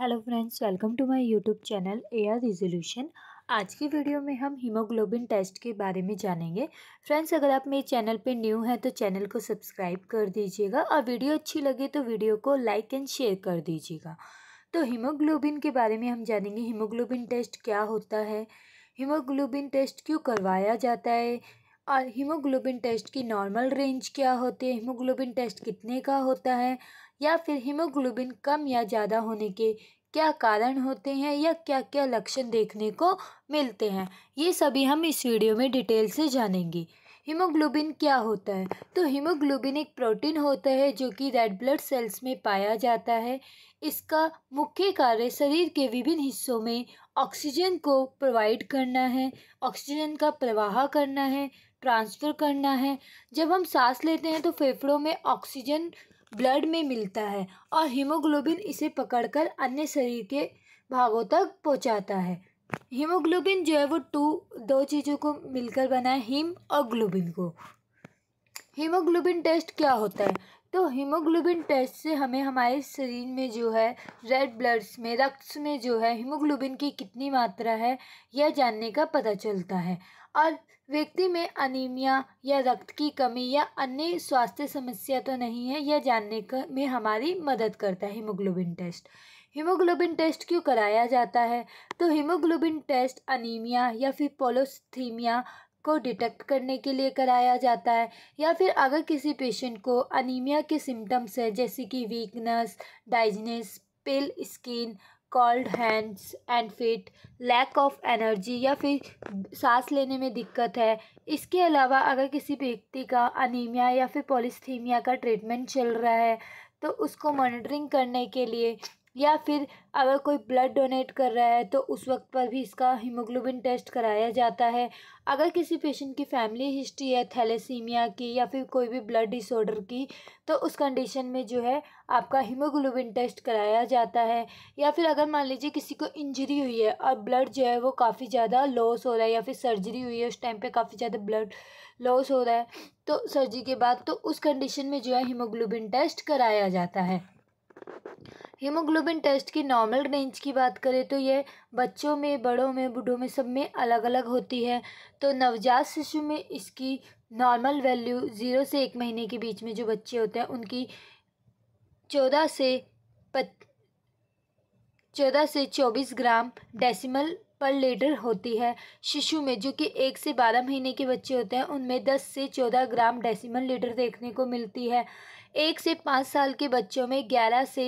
hello friends welcome to my YouTube channel A R resolution आज की video में हम हीमोग्लोबिन टेस्ट के बारे में जानेंगे फ्रेंड्स अगर आप मेरे चैनल पे न्यू हैं तो चैनल को सब्सक्राइब कर दीजिएगा और वीडियो अच्छी लगे तो वीडियो को लाइक एंड शेयर कर दीजिएगा तो हीमोग्लोबिन के बारे में हम जानेंगे हीमोग्लोबिन टेस्ट क्या होता है हीमोग्लोबिन टेस्ट क्यों करवाया जाता है और हीमोग्लोबिन टेस्ट की नॉर्मल रेंज क्या होती है हीमोग्लोबिन टेस्ट कितने का होता है या फिर हीमोग्लोबिन कम या ज़्यादा होने के क्या कारण होते हैं या क्या क्या लक्षण देखने को मिलते हैं ये सभी हम इस वीडियो में डिटेल से जानेंगे हीमोग्लोबिन क्या होता है तो हीमोग्लोबिन एक प्रोटीन होता है जो कि रेड ब्लड सेल्स में पाया जाता है इसका मुख्य कार्य शरीर के विभिन्न हिस्सों में ऑक्सीजन को प्रोवाइड करना है ऑक्सीजन का प्रवाह करना है ट्रांसफ़र करना है जब हम सांस लेते हैं तो फेफड़ों में ऑक्सीजन ब्लड में मिलता है और हीमोग्लोबिन इसे पकड़कर अन्य शरीर के भागों तक पहुंचाता है हीमोग्लोबिन जो है वो टू दो चीज़ों को मिलकर बना है हीम और ग्लोबिन को हीमोग्लोबिन टेस्ट क्या होता है तो हीमोग्लोबिन टेस्ट से हमें हमारे शरीर में जो है रेड ब्लड्स में रक्त में जो है हीमोग्लोबिन की कितनी मात्रा है यह जानने का पता चलता है और व्यक्ति में अनीमिया या रक्त की कमी या अन्य स्वास्थ्य समस्या तो नहीं है यह जानने का में हमारी मदद करता है हीमोग्लोबिन टेस्ट हीमोग्लोबिन टेस्ट क्यों कराया जाता है तो हीमोग्लोबिन टेस्ट अनीमिया या फिर पोलोस्थीमिया को डिटेक्ट करने के लिए कराया जाता है या फिर अगर किसी पेशेंट को अनीमिया के सिम्टम्स है जैसे कि weakness dizziness pale skin cold hands and feet lack of energy या फिर सांस लेने में दिक्कत है इसके अलावा अगर किसी व्यक्ति का अनिमिया या फिर पॉलिस्थीमिया का ट्रीटमेंट चल रहा है तो उसको मॉनिटरिंग करने के लिए या फिर अगर कोई ब्लड डोनेट कर रहा है तो उस वक्त पर भी इसका हीमोग्लोबिन टेस्ट कराया जाता है अगर किसी पेशेंट की फैमिली हिस्ट्री है थैलेसीमिया की या फिर कोई भी ब्लड डिसऑर्डर की तो उस कंडीशन में जो है आपका हीमोग्लोबिन टेस्ट कराया जाता है या फिर अगर मान लीजिए किसी को इंजरी हुई है और ब्लड जो है वो काफ़ी ज़्यादा लॉस हो रहा है या फिर सर्जरी हुई है उस टाइम पर काफ़ी ज़्यादा ब्लड लॉस हो रहा है तो सर्जरी के बाद तो उस कंडीशन में जो है हीमोग्लोबिन टेस्ट कराया जाता है हीमोग्लोबिन टेस्ट की नॉर्मल रेंज की बात करें तो यह बच्चों में बड़ों में बूढ़ों में सब में अलग अलग होती है तो नवजात शिशु में इसकी नॉर्मल वैल्यू ज़ीरो से एक महीने के बीच में जो बच्चे होते हैं उनकी चौदह से चौदह से चौबीस ग्राम डेसिमल पर लीटर होती है शिशु में जो कि एक से बारह महीने के बच्चे होते हैं उनमें दस से चौदह ग्राम डेसिमल लीटर देखने को मिलती है एक से पाँच साल के बच्चों में ग्यारह से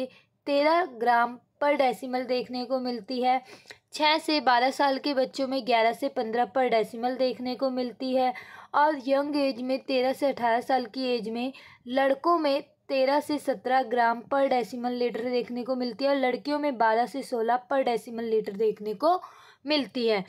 तेरह ग्राम पर डेसिमल देखने को मिलती है छः से बारह साल के बच्चों में ग्यारह से पंद्रह पर डेसिमल देखने को मिलती है और यंग एज में तेरह से अठारह साल की एज में लड़कों में तेरह से सत्रह ग्राम पर डेसिमल लीटर देखने को मिलती है और लड़कियों में बारह से सोलह पर डेसिमल लीटर देखने को मिलती है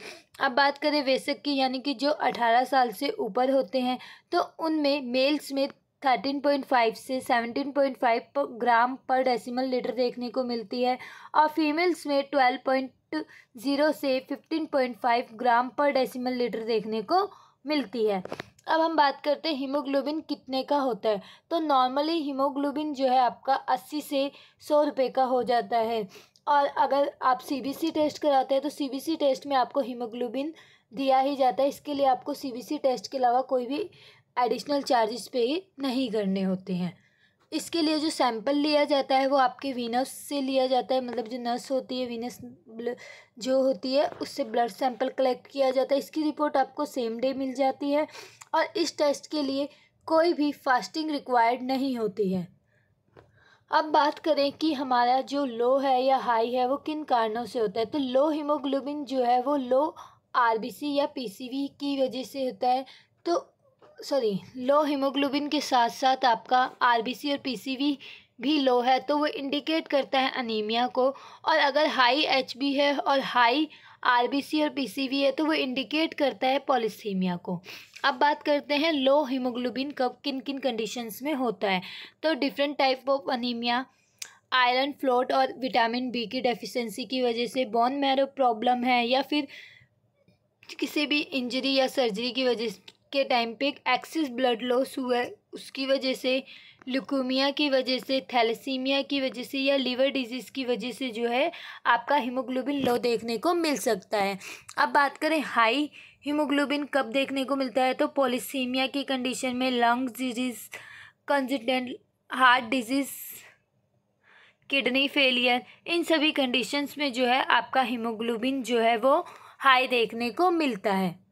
अब बात करें वयस्क की यानी कि जो अठारह साल से ऊपर होते हैं तो उनमें मेल्स में थर्टीन पॉइंट फाइव से seventeen point five gram per decimal litre देखने को मिलती है और फीमेल्स में ट्वेल्व पॉइंट ज़ीरो से fifteen point five gram per decimal litre देखने को मिलती है अब हम बात करते हैं हीमोग्लोबिन कितने का होता है तो नॉर्मली हीमोग्लोबिन जो है आपका अस्सी से सौ रुपये का हो जाता है और अगर आप सीबीसी टेस्ट कराते हैं तो सीबीसी टेस्ट में आपको हीमोग्लोबिन दिया ही जाता है इसके लिए आपको सीबीसी टेस्ट के अलावा कोई भी एडिशनल चार्जेस पे नहीं करने होते हैं इसके लिए जो सैंपल लिया जाता है वो आपके वीनस से लिया जाता है मतलब जो नर्स होती है वीनस जो होती है उससे ब्लड सैंपल कलेक्ट किया जाता है इसकी रिपोर्ट आपको सेम डे मिल जाती है और इस टेस्ट के लिए कोई भी फास्टिंग रिक्वायर्ड नहीं होती है अब बात करें कि हमारा जो लो है या हाई है वो किन कारणों से होता है तो लो हीमोग्लोबिन जो है वो लो आर या पी की वजह से होता है तो सॉरी लो हीमोग्लोबिन के साथ साथ आपका आरबीसी और पीसीवी भी लो है तो वो इंडिकेट करता है अनीमिया को और अगर हाई एच है और हाई आरबीसी और पीसीवी है तो वो इंडिकेट करता है पॉलिसीमिया को अब बात करते हैं लो हीमोग्लोबिन कब किन किन कंडीशंस में होता है तो different type of anaemia iron folate और विटामिन बी की डेफिशिएंसी की वजह से बोन मैरो प्रॉब्लम है या फिर किसी भी इंजरी या सर्जरी की वजह के टाइम पे एक्सेस ब्लड लॉस हुआ है उसकी वजह से ल्यूकोमिया की वजह से थैलेसीमिया की वजह से या लीवर डिजीज़ की वजह से जो है आपका हीमोग्लोबिन लो देखने को मिल सकता है अब बात करें हाई हीमोग्लोबिन कब देखने को मिलता है तो पोलिसीमिया की कंडीशन में lungs disease congenital heart disease kidney failure इन सभी कंडीशंस में जो है आपका हीमोग्लोबिन जो है वो हाई देखने को मिलता है